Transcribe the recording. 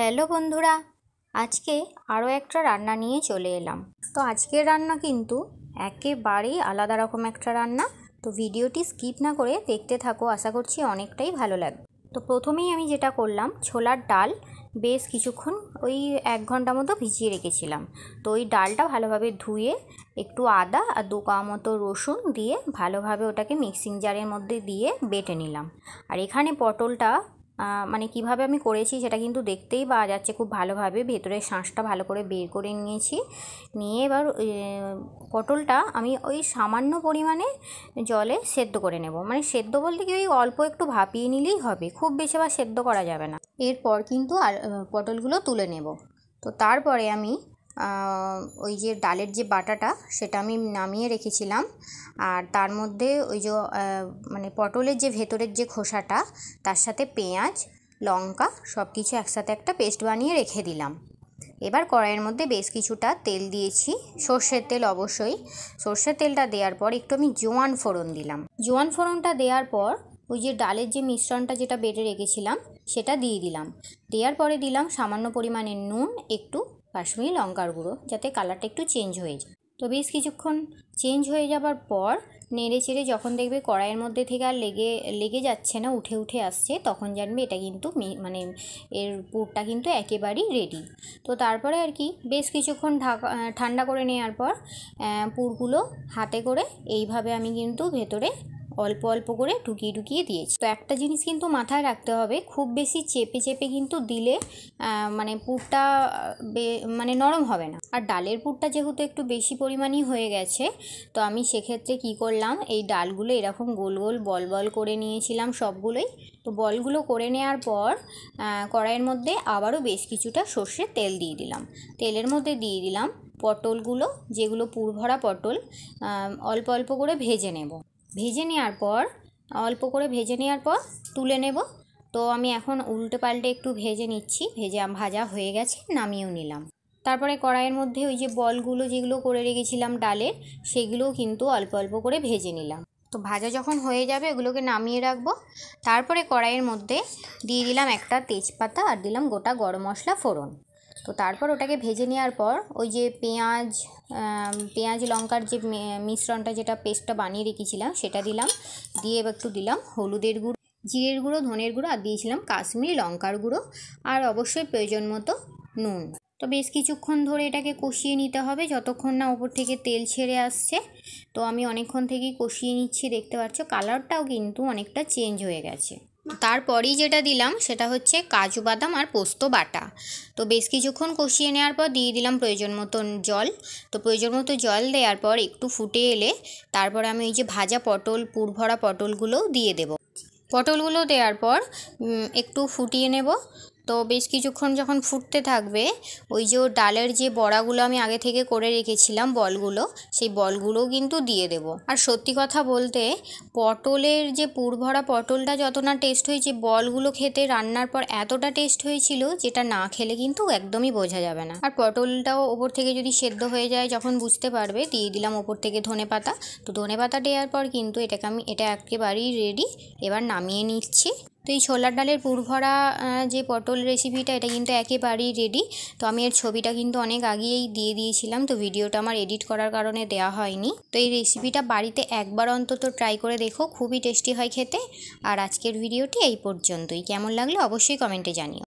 hello বন্ধুরা আজকে আরও একটা রান্না নিয়ে চলে এলাম তো আজকের রান্না কিন্তু একেবারেই আলাদা রকম একটা রান্না তো ভিডিওটি স্কিপ না করে দেখতে থাকো আশা করছি অনেকটাই ভালো লাগবে তো প্রথমেই আমি যেটা করলাম ছোলার ডাল বেশ কিছুক্ষণ ওই এক ঘন্টা মতো ভিজিয়ে রেখেছিলাম তো ওই ডালটা ভালোভাবে ধুয়ে একটু আদা আর দু কাওয়া মতো রসুন দিয়ে ভালোভাবে ওটাকে মিক্সিং জারের মধ্যে দিয়ে বেটে নিলাম আর এখানে পটলটা মানে কিভাবে আমি করেছি সেটা কিন্তু দেখতেই পাওয়া যাচ্ছে খুব ভালোভাবে ভেতরের শাঁসটা ভালো করে বের করে নিয়েছি নিয়ে এবার পটলটা আমি ওই সামান্য পরিমাণে জলে সেদ্ধ করে নেব মানে সেদ্ধ বলতে কি ওই অল্প একটু ভাপিয়ে নিলেই হবে খুব বেশি বা সেদ্ধ করা যাবে না এরপর কিন্তু আর পটলগুলো তুলে নেব তো তারপরে আমি ওই যে ডালের যে বাটাটা সেটা আমি নামিয়ে রেখেছিলাম আর তার মধ্যে ওই যে মানে পটলের যে ভেতরের যে খোসাটা তার সাথে পেঁয়াজ লঙ্কা সব কিছু একসাথে একটা পেস্ট বানিয়ে রেখে দিলাম এবার কড়াইয়ের মধ্যে বেশ কিছুটা তেল দিয়েছি সর্ষের তেল অবশ্যই সর্ষের তেলটা দেওয়ার পর একটু আমি জোয়ান ফোড়ন দিলাম জোয়ান ফোড়নটা দেওয়ার পর ওই যে ডালের যে মিশ্রণটা যেটা বেটে রেখেছিলাম সেটা দিয়ে দিলাম দেওয়ার পরে দিলাম সামান্য পরিমাণে নুন একটু কাশ্মীরি লঙ্কার গুঁড়ো যাতে কালারটা একটু চেঞ্জ হয়ে যায় তো বেশ কিছুক্ষণ চেঞ্জ হয়ে যাবার পর নেড়ে চেড়ে যখন দেখবে কড়াইয়ের মধ্যে থেকে আর লেগে লেগে যাচ্ছে না উঠে উঠে আসছে তখন জানবে এটা কিন্তু মানে এর পুরটা কিন্তু একেবারেই রেডি তো তারপরে আর কি বেশ কিছুক্ষণ ঢাকা ঠান্ডা করে নেওয়ার পর পুরগুলো হাতে করে এইভাবে আমি কিন্তু ভেতরে অল্প অল্প করে ঢুকিয়ে ঢুকিয়ে দিয়েছি তো একটা জিনিস কিন্তু মাথায় রাখতে হবে খুব বেশি চেপে চেপে কিন্তু দিলে মানে পুরটা মানে নরম হবে না আর ডালের পুরটা যেহেতু একটু বেশি পরিমাণই হয়ে গেছে তো আমি সেক্ষেত্রে কি করলাম এই ডালগুলো এরকম গোল গোল বল বল করে নিয়েছিলাম সবগুলোই তো বলগুলো করে নেওয়ার পর কড়াইয়ের মধ্যে আবারও বেশ কিছুটা সর্ষের তেল দিয়ে দিলাম তেলের মধ্যে দিয়ে দিলাম পটলগুলো যেগুলো পুর ভরা পটল অল্প অল্প করে ভেজে নেব ভেজে নেওয়ার পর অল্প করে ভেজে নেওয়ার পর তুলে নেব তো আমি এখন উল্টে পাল্টে একটু ভেজে নিচ্ছি ভেজে ভাজা হয়ে গেছে নামিয়েও নিলাম তারপরে কড়াইয়ের মধ্যে ওই যে বলগুলো যেগুলো করে রেখেছিলাম ডালের সেগুলোও কিন্তু অল্প অল্প করে ভেজে নিলাম তো ভাজা যখন হয়ে যাবে ওগুলোকে নামিয়ে রাখবো তারপরে কড়াইয়ের মধ্যে দিয়ে দিলাম একটা তেজপাতা আর দিলাম গোটা গরম মশলা ফোড়ন তো তারপর ওটাকে ভেজে নেওয়ার পর ওই যে পেঁয়াজ পেঁয়াজ লঙ্কার যে মিশ্রণটা যেটা পেস্টটা বানিয়ে রেখেছিলাম সেটা দিলাম দিয়ে এবার একটু দিলাম হলুদের গুঁড়ো জিরের গুঁড়ো ধনের গুঁড়ো আর দিয়েছিলাম কাশ্মীরি লঙ্কার গুঁড়ো আর অবশ্যই প্রয়োজন মতো নুন তো বেশ কিছুক্ষণ ধরে এটাকে কষিয়ে নিতে হবে যতক্ষণ না ওপর থেকে তেল ছেড়ে আসছে তো আমি অনেকক্ষণ থেকেই কষিয়ে নিচ্ছি দেখতে পাচ্ছ কালারটাও কিন্তু অনেকটা চেঞ্জ হয়ে গেছে তারপরেই যেটা দিলাম সেটা হচ্ছে কাজু বাদাম আর পোস্ত বাটা তো বেশ কিছুক্ষণ কষিয়ে নেওয়ার পর দিয়ে দিলাম প্রয়োজন মতন জল তো প্রয়োজন মতো জল দেওয়ার পর একটু ফুটে এলে তারপরে আমি ওই যে ভাজা পটল পুরভরা পটলগুলোও দিয়ে দেব পটলগুলো দেওয়ার পর একটু ফুটিয়ে নেব তো বেশ কিছুক্ষণ যখন ফুটতে থাকবে ওই যে ডালের যে বড়াগুলো আমি আগে থেকে করে রেখেছিলাম বলগুলো সেই বলগুলো কিন্তু দিয়ে দেব আর সত্যি কথা বলতে পটলের যে পুরভরা পটলটা যত না টেস্ট হয়েছে বলগুলো খেতে রান্নার পর এতটা টেস্ট হয়েছিল যেটা না খেলে কিন্তু একদমই বোঝা যাবে না আর পটলটাও ওপর থেকে যদি সেদ্ধ হয়ে যায় যখন বুঝতে পারবে দিয়ে দিলাম ওপর থেকে ধনে পাতা তো ধনে পাতা দেওয়ার পর কিন্তু এটাকে আমি এটা একেবারেই রেডি এবার নামিয়ে নিচ্ছি তো এই ছোলার ডালের পুরভরা যে পটল রেসিপিটা এটা কিন্তু একেবারেই রেডি তো আমি এর ছবিটা কিন্তু অনেক আগেই দিয়ে দিয়েছিলাম তো ভিডিওটা আমার এডিট করার কারণে দেয়া হয়নি তো এই রেসিপিটা বাড়িতে একবার অন্তত ট্রাই করে দেখো খুবই টেস্টি হয় খেতে আর আজকের ভিডিওটি এই পর্যন্তই কেমন লাগলো অবশ্যই কমেন্টে জানিও